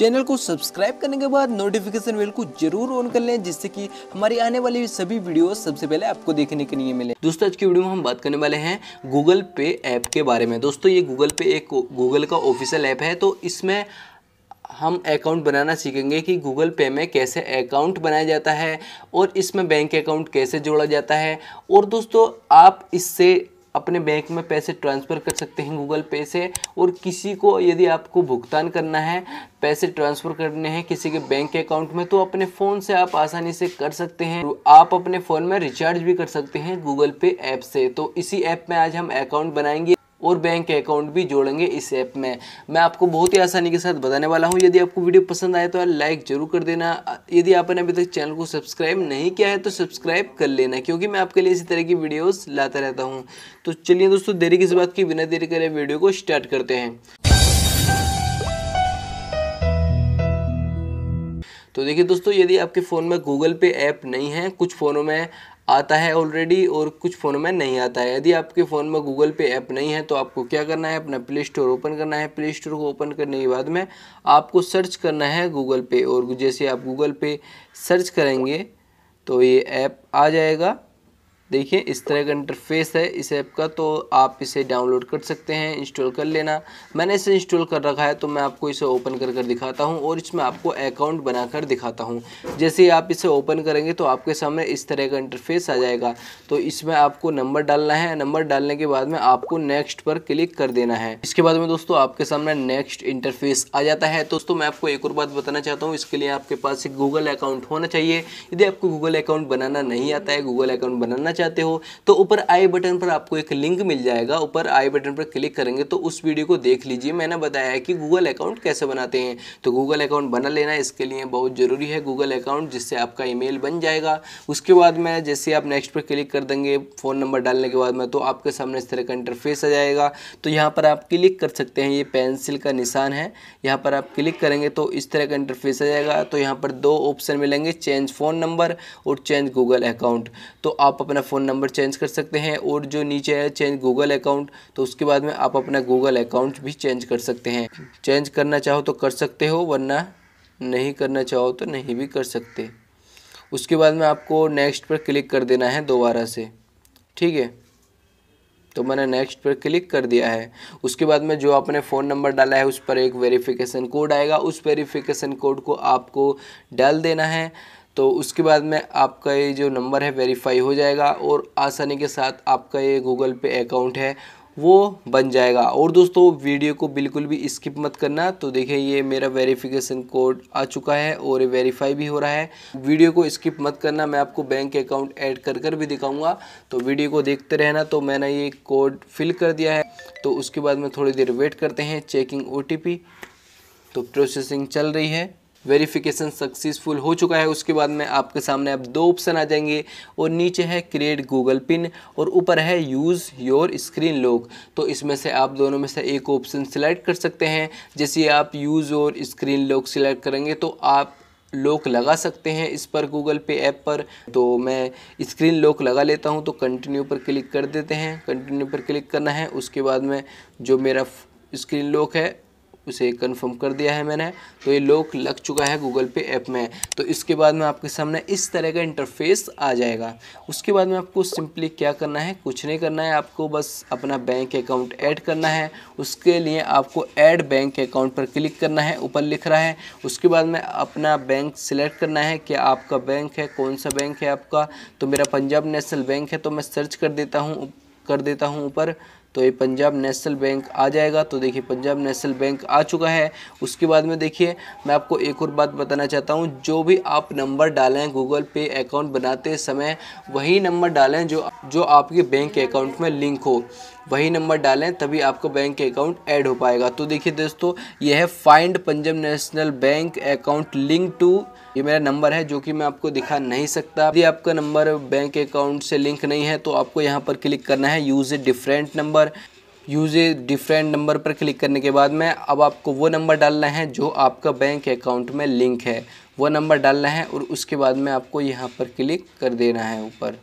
channel को subscribe करने के बाद नोटिफिकेशन बेल को जरूर ऑन कर लें जिससे कि हमारी आने वाली सभी वीडियो सबसे पहले आपको देखने के लिए मिले दोस्तों आज की वीडियो में हम बात करने वाले हैं गूगल पे ऐप के बारे में दोस्तों ये गूगल पे एक गूगल का ऑफिशियल ऐप है तो इसमें हम अकाउंट बनाना सीखेंगे कि गूगल पे में कैसे अकाउंट बनाया जाता है और इसमें बैंक अकाउंट कैसे जोड़ा जाता है और दोस्तों आप इससे अपने बैंक में पैसे ट्रांसफ़र कर सकते हैं गूगल पे से और किसी को यदि आपको भुगतान करना है पैसे ट्रांसफ़र करने हैं किसी के बैंक अकाउंट में तो अपने फ़ोन से आप आसानी से कर सकते हैं तो आप अपने फ़ोन में रिचार्ज भी कर सकते हैं गूगल पे ऐप से तो इसी ऐप में आज हम अकाउंट बनाएंगे और बैंक अकाउंट भी जोड़ेंगे इस ऐप में मैं आपको बहुत ही आसानी के साथ बताने वाला हूँ यदि आपको वीडियो पसंद आए तो लाइक जरूर कर देना यदि आपने अभी तक चैनल को सब्सक्राइब नहीं किया है तो सब्सक्राइब कर लेना क्योंकि मैं आपके लिए इसी तरह की वीडियोस लाता रहता हूँ तो चलिए दोस्तों देरी किस बात की बिना देरी करें वीडियो को स्टार्ट करते हैं तो देखिए दोस्तों यदि आपके फ़ोन में गूगल पे ऐप नहीं है कुछ फ़ोनों में आता है ऑलरेडी और कुछ फ़ोन में नहीं आता है यदि आपके फ़ोन में गूगल पे ऐप नहीं है तो आपको क्या करना है अपना प्ले स्टोर ओपन करना है प्ले स्टोर को ओपन करने के बाद में आपको सर्च करना है गूगल पे और जैसे आप गूगल पे सर्च करेंगे तो ये ऐप आ जाएगा देखिए इस तरह का इंटरफेस है इस ऐप का तो आप इसे डाउनलोड कर सकते हैं इंस्टॉल कर लेना मैंने इसे इंस्टॉल कर रखा है तो मैं आपको इसे ओपन कर कर दिखाता हूँ और इसमें आपको अकाउंट बनाकर दिखाता हूँ जैसे ही आप इसे ओपन करेंगे तो आपके सामने इस तरह का इंटरफेस आ जाएगा तो इसमें आपको नंबर डालना है नंबर डालने के बाद में आपको नेक्स्ट पर क्लिक कर देना है इसके बाद में दोस्तों आपके सामने नेक्स्ट इंटरफेस आ जाता है दोस्तों मैं आपको एक और बात बताना चाहता हूँ इसके लिए आपके पास एक गूगल अकाउंट होना चाहिए यदि आपको गूगल अकाउंट बनाना नहीं आता है गूगल अकाउंट बनाना चाहते हो तो ऊपर आई बटन पर आपको एक लिंक मिल जाएगा ऊपर आई बटन पर क्लिक करेंगे तो उस वीडियो को देख लीजिए मैंने बताया है कि गूगल अकाउंट कैसे बनाते हैं तो गूगल अकाउंट बना लेना इसके लिए बहुत ज़रूरी है गूगल अकाउंट जिससे आपका ई बन जाएगा उसके बाद मैं जैसे आप नेक्स्ट पर क्लिक कर देंगे फ़ोन नंबर डालने के बाद में तो आपके सामने इस तरह का इंटरफेस आ जाएगा तो यहाँ पर आप क्लिक कर सकते हैं ये पेंसिल का निशान है यहाँ पर आप क्लिक करेंगे तो इस तरह का इंटरफेस आ जाएगा तो यहाँ पर दो ऑप्शन मिलेंगे चेंज फ़ोन नंबर और चेंज गूगल अकाउंट तो आप अपना फ़ोन नंबर चेंज कर सकते हैं और जो नीचे है चेंज गूगल अकाउंट तो उसके बाद में आप अपना गूगल अकाउंट भी चेंज कर सकते हैं चेंज करना चाहो तो कर सकते हो वरना नहीं करना चाहो तो नहीं भी कर सकते उसके बाद में आपको नेक्स्ट पर क्लिक कर देना है दोबारा से ठीक है तो मैंने नेक्स्ट पर क्लिक कर दिया है उसके बाद में जो आपने फ़ोन नंबर डाला है उस पर एक वेरिफिकेशन कोड आएगा उस वेरिफिकेशन कोड को आपको डाल देना है तो उसके बाद में आपका ये जो नंबर है वेरीफाई हो जाएगा और आसानी के साथ आपका ये गूगल पे अकाउंट है वो बन जाएगा और दोस्तों वीडियो को बिल्कुल भी स्किप मत करना तो देखिए ये मेरा वेरिफिकेशन कोड आ चुका है और ये वेरीफाई भी हो रहा है वीडियो को स्किप मत करना मैं आपको बैंक अकाउंट ऐड कर कर भी दिखाऊंगा तो वीडियो को देखते रहना तो मैंने ये कोड फिल कर दिया है तो उसके बाद में थोड़ी देर वेट करते हैं चेकिंग ओ तो प्रोसेसिंग चल रही है वेरिफिकेशन सक्सेसफुल हो चुका है उसके बाद में आपके सामने अब आप दो ऑप्शन आ जाएंगे और नीचे है क्रिएट गूगल पिन और ऊपर है यूज़ योर स्क्रीन लॉक तो इसमें से आप दोनों में से एक ऑप्शन सिलेक्ट कर सकते हैं जैसे आप यूज़ और स्क्रीन लॉक सिलेक्ट करेंगे तो आप लॉक लगा सकते हैं इस पर गूगल पे ऐप पर तो मैं स्क्रीन लॉक लगा लेता हूँ तो कंटिन्यू पर क्लिक कर देते हैं कंटिन्यू पर क्लिक करना है उसके बाद में जो मेरा स्क्रीन लॉक है उसे कंफर्म कर दिया है मैंने तो ये लॉक लग चुका है गूगल पे ऐप में तो इसके बाद में आपके सामने इस तरह का इंटरफेस आ जाएगा उसके बाद में आपको सिंपली क्या करना है कुछ नहीं करना है आपको बस अपना बैंक अकाउंट ऐड करना है उसके लिए आपको ऐड बैंक अकाउंट पर क्लिक करना है ऊपर लिख रहा है उसके बाद में अपना बैंक सिलेक्ट करना है कि आपका बैंक है कौन सा बैंक है आपका तो मेरा पंजाब नेशनल बैंक है तो मैं सर्च कर देता हूँ कर देता हूँ ऊपर तो ये पंजाब नेशनल बैंक आ जाएगा तो देखिए पंजाब नेशनल बैंक आ चुका है उसके बाद में देखिए मैं आपको एक और बात बताना चाहता हूँ जो भी आप नंबर डालें गूगल पे अकाउंट बनाते समय वही नंबर डालें जो जो आपके बैंक अकाउंट में लिंक हो वही नंबर डालें तभी आपको बैंक अकाउंट ऐड हो पाएगा तो देखिए दोस्तों ये है find Punjab National Bank account link to ये मेरा नंबर है जो कि मैं आपको दिखा नहीं सकता यदि आपका नंबर बैंक अकाउंट से लिंक नहीं है तो आपको यहाँ पर क्लिक करना है use a different number use a different number पर क्लिक करने के बाद में अब आपको वो नंबर डालना है जो आपका बैंक अकाउंट में लिंक है वो नंबर डालना है और उसके बाद में आपको यहाँ पर क्लिक कर देना है ऊपर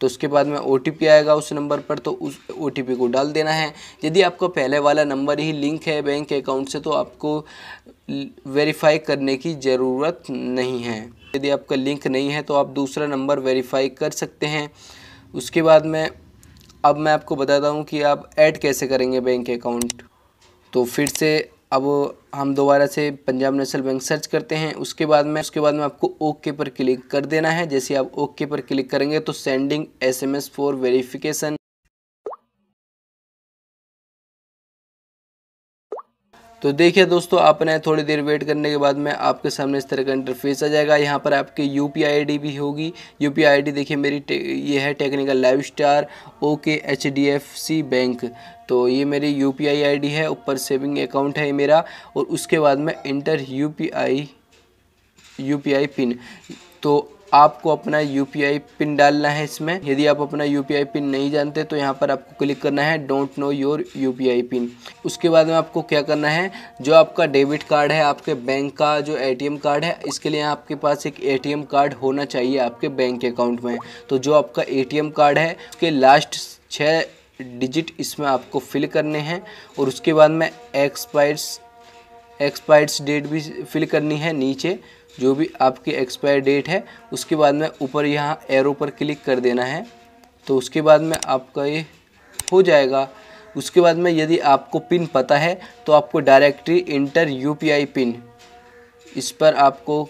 तो उसके बाद में ओ आएगा उस नंबर पर तो उस ओ को डाल देना है यदि आपका पहले वाला नंबर ही लिंक है बैंक अकाउंट से तो आपको वेरीफाई करने की ज़रूरत नहीं है यदि आपका लिंक नहीं है तो आप दूसरा नंबर वेरीफाई कर सकते हैं उसके बाद में अब मैं आपको बताता हूँ कि आप ऐड कैसे करेंगे बैंक अकाउंट तो फिर से अब हम दोबारा से पंजाब नेशनल बैंक सर्च करते हैं उसके बाद में उसके बाद में आपको ओके पर क्लिक कर देना है जैसे आप ओके पर क्लिक करेंगे तो सेंडिंग एसएमएस फॉर वेरिफिकेशन तो देखिए दोस्तों आपने थोड़ी देर वेट करने के बाद में आपके सामने इस तरह का इंटरफेस आ जाएगा यहाँ पर आपकी यू पी आई डी भी होगी यू पी आई डी देखिए मेरी ये है technical live star okay H D F C bank तो ये मेरी U P I I D है ऊपर सेविंग अकाउंट है मेरा और उसके बाद में enter U P I U P I pin तो आपको अपना यू पिन डालना है इसमें यदि आप अपना यू पिन नहीं जानते तो यहाँ पर आपको क्लिक करना है don't know your U pin उसके बाद में आपको क्या करना है जो आपका डेबिट कार्ड है आपके बैंक का जो ए कार्ड है इसके लिए आपके पास एक ए कार्ड होना चाहिए आपके बैंक अकाउंट में तो जो आपका ए कार्ड है उसके लास्ट छः डिजिट इसमें आपको फिल करने हैं और उसके बाद में एक्सपायर्स एक्सपायर्स डेट भी फिल करनी है नीचे जो भी आपकी एक्सपायर डेट है उसके बाद में ऊपर यहाँ एरो पर क्लिक कर देना है तो उसके बाद में आपका ये हो जाएगा उसके बाद में यदि आपको पिन पता है तो आपको डायरेक्टली इंटर यूपीआई पिन इस पर आपको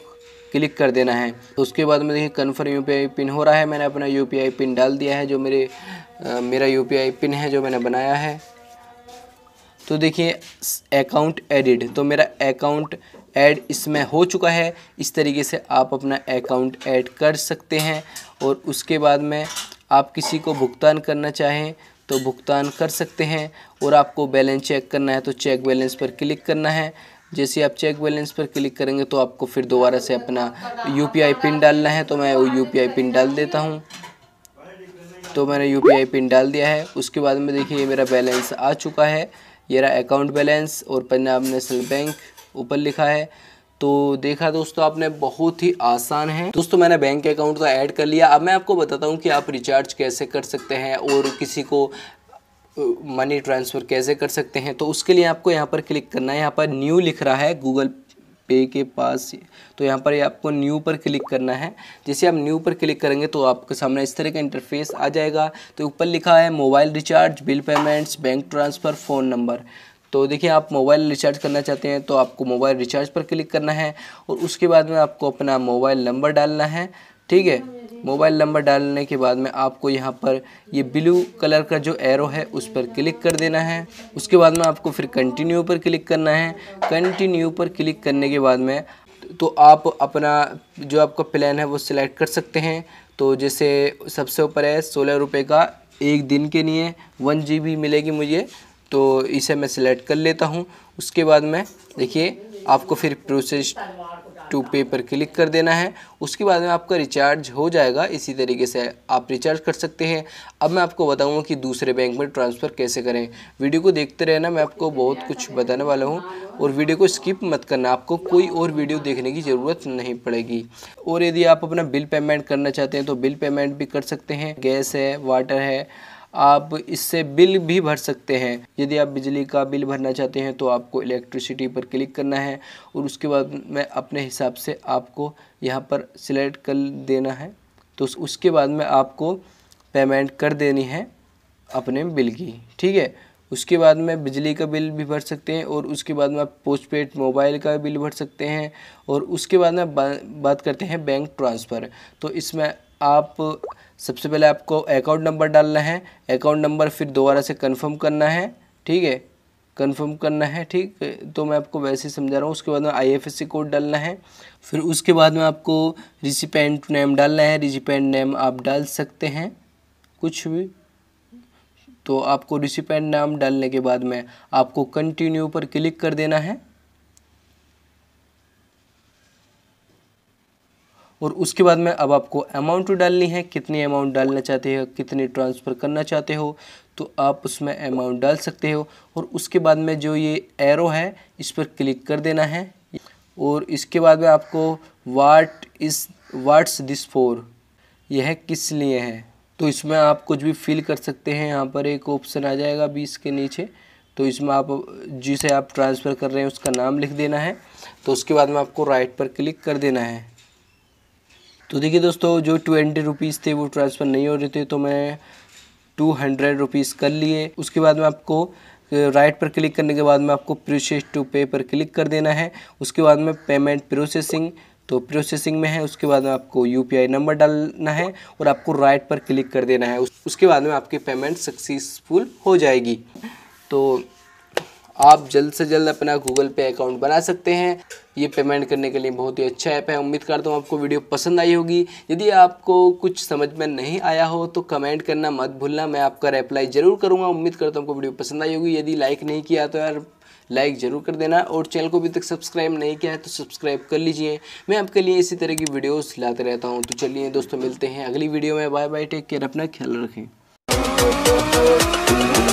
क्लिक कर देना है तो उसके बाद में देखिए कन्फर्म यू पिन हो रहा है मैंने अपना यू पिन डाल दिया है जो मेरे आ, मेरा यू पिन है जो मैंने बनाया है तो देखिए अकाउंट एडिट तो मेरा अकाउंट ऐड इसमें हो चुका है इस तरीके से आप अपना अकाउंट ऐड कर सकते हैं और उसके बाद में आप किसी को भुगतान करना चाहें तो भुगतान कर सकते हैं और आपको बैलेंस चेक करना है तो चेक बैलेंस पर क्लिक करना है जैसे आप चेक बैलेंस पर क्लिक करेंगे तो आपको फिर दोबारा से अपना यू पिन डालना है तो मैं वो यू पिन डाल देता हूँ तो मैंने यू पिन डाल दिया है उसके बाद में देखिए मेरा बैलेंस आ चुका है ये रहा अकाउंट बैलेंस और पंजाब नेशनल बैंक ऊपर लिखा है तो देखा दोस्तों आपने बहुत ही आसान है दोस्तों मैंने बैंक अकाउंट तो ऐड कर लिया अब मैं आपको बताता हूँ कि आप रिचार्ज कैसे कर सकते हैं और किसी को मनी ट्रांसफ़र कैसे कर सकते हैं तो उसके लिए आपको यहाँ पर क्लिक करना है यहाँ पर न्यू लिख रहा है गूगल पे के पास तो यहाँ पर आपको न्यू पर क्लिक करना है जैसे आप न्यू पर क्लिक करेंगे तो आपके सामने इस तरह का इंटरफेस आ जाएगा तो ऊपर लिखा है mobile recharge bill payments bank transfer phone number तो देखिए आप मोबाइल रिचार्ज करना चाहते हैं तो आपको मोबाइल रिचार्ज पर क्लिक करना है और उसके बाद में आपको अपना मोबाइल नंबर डालना है ठीक है मोबाइल नंबर डालने के बाद में आपको यहाँ पर ये ब्लू कलर का जो एरो है उस पर क्लिक कर देना है उसके बाद में आपको फिर कंटिन्यू पर क्लिक करना है कंटिन्यू पर क्लिक करने के बाद में तो आप अपना जो आपका प्लान है वो सिलेक्ट कर सकते हैं तो जैसे सबसे ऊपर है सोलह रुपये का एक दिन के लिए वन जी मिलेगी मुझे तो इसे मैं सिलेक्ट कर लेता हूँ उसके बाद मैं देखिए आपको फिर प्रोसेस टू पे पर क्लिक कर देना है उसके बाद में आपका रिचार्ज हो जाएगा इसी तरीके से आप रिचार्ज कर सकते हैं अब मैं आपको बताऊंगा कि दूसरे बैंक में ट्रांसफ़र कैसे करें वीडियो को देखते रहना मैं आपको बहुत कुछ बताने वाला हूं और वीडियो को स्किप मत करना आपको कोई और वीडियो देखने की ज़रूरत नहीं पड़ेगी और यदि आप अपना बिल पेमेंट करना चाहते हैं तो बिल पेमेंट भी कर सकते हैं गैस है वाटर है आप इससे बिल भी भर सकते हैं यदि आप बिजली का बिल भरना चाहते हैं तो आपको इलेक्ट्रिसिटी पर क्लिक करना है और उसके बाद में अपने हिसाब से आपको यहाँ पर सिलेक्ट कर देना है तो उसके बाद में आपको पेमेंट कर देनी है अपने बिल की ठीक है उसके बाद में बिजली का बिल भी भर सकते हैं और उसके बाद में आप पोस्ट पेड मोबाइल का बिल भर सकते हैं और उसके बाद में बा, बात करते हैं बैंक ट्रांसफ़र तो इसमें आप सबसे पहले आपको अकाउंट नंबर डालना है अकाउंट नंबर फिर दोबारा से कंफर्म करना है ठीक है कंफर्म करना है ठीक तो मैं आपको वैसे ही समझा रहा हूँ उसके बाद में आईएफएससी कोड डालना है फिर उसके बाद में आपको रिसिपेंट नेम डालना है रिसिपेंट नेम आप डाल सकते हैं कुछ भी तो आपको रिसिपेंट नाम डालने के बाद में आपको कंटिन्यू पर क्लिक कर देना है और उसके बाद में अब आपको अमाउंट डालनी है कितनी अमाउंट डालना चाहते हो कितनी ट्रांसफ़र करना चाहते हो तो आप उसमें अमाउंट डाल सकते हो और उसके बाद में जो ये एरो है इस पर क्लिक कर देना है और इसके बाद में आपको वाट इस वाट्स दिस फोर यह किस लिए है तो इसमें आप कुछ भी फिल कर सकते हैं यहाँ पर एक ऑप्शन आ जाएगा बीस के नीचे तो इसमें आप जिसे आप ट्रांसफ़र कर रहे हैं उसका नाम लिख देना है तो उसके बाद में आपको राइट पर क्लिक कर देना है तो देखिए दोस्तों जो ट्वेंटी रुपीज़ थे वो ट्रांसफ़र नहीं हो रहे थे तो मैं टू हंड्रेड रुपीज़ कर लिए उसके बाद में आपको राइट पर क्लिक करने के बाद में आपको प्रोसेस टू पे पर क्लिक कर देना है उसके बाद में पेमेंट प्रोसेसिंग तो प्रोसेसिंग में है उसके बाद में आपको यू नंबर डालना है और आपको राइट पर क्लिक कर देना है उसके बाद में आपकी पेमेंट सक्सेसफुल हो जाएगी तो आप जल्द से जल्द अपना गूगल पे अकाउंट बना सकते हैं ये पेमेंट करने के लिए बहुत ही अच्छा ऐप है उम्मीद करता हूँ आपको वीडियो पसंद आई होगी यदि आपको कुछ समझ में नहीं आया हो तो कमेंट करना मत भूलना मैं आपका रिप्लाई ज़रूर करूँगा उम्मीद करता हूँ आपको वीडियो पसंद आई होगी यदि लाइक नहीं किया तो यार लाइक ज़रूर कर देना और चैनल को अभी तक सब्सक्राइब नहीं किया है तो सब्सक्राइब कर लीजिए मैं आपके लिए इसी तरह की वीडियोस लाते रहता हूँ तो चलिए दोस्तों मिलते हैं अगली वीडियो में बाय बाय टेक केयर अपना ख्याल रखें